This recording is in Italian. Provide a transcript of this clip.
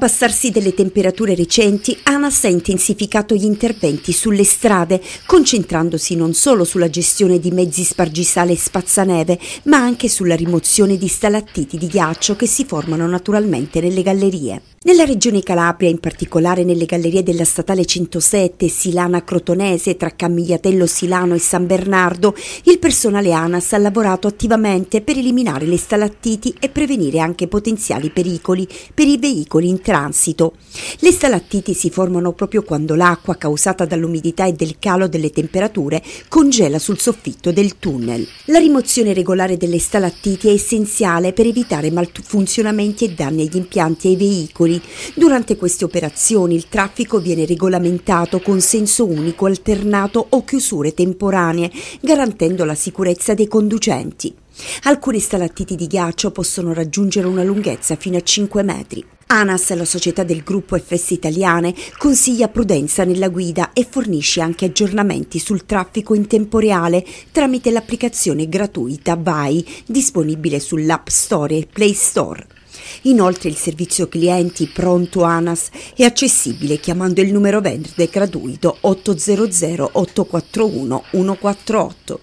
l'abbassarsi delle temperature recenti, ANAS ha intensificato gli interventi sulle strade, concentrandosi non solo sulla gestione di mezzi spargisale e spazzaneve, ma anche sulla rimozione di stalattiti di ghiaccio che si formano naturalmente nelle gallerie. Nella regione Calabria, in particolare nelle gallerie della statale 107 Silana Crotonese tra Camigliatello Silano e San Bernardo, il personale ANAS ha lavorato attivamente per eliminare le stalattiti e prevenire anche potenziali pericoli per i veicoli in transito. Le stalattiti si formano proprio quando l'acqua causata dall'umidità e del calo delle temperature congela sul soffitto del tunnel. La rimozione regolare delle stalattiti è essenziale per evitare malfunzionamenti e danni agli impianti e ai veicoli. Durante queste operazioni il traffico viene regolamentato con senso unico alternato o chiusure temporanee, garantendo la sicurezza dei conducenti. Alcuni stalattiti di ghiaccio possono raggiungere una lunghezza fino a 5 metri. ANAS, la società del gruppo FS Italiane, consiglia prudenza nella guida e fornisce anche aggiornamenti sul traffico in tempo reale tramite l'applicazione gratuita VAI, disponibile sull'App Store e Play Store. Inoltre il servizio clienti pronto ANAS è accessibile chiamando il numero verde gratuito 800 841 148.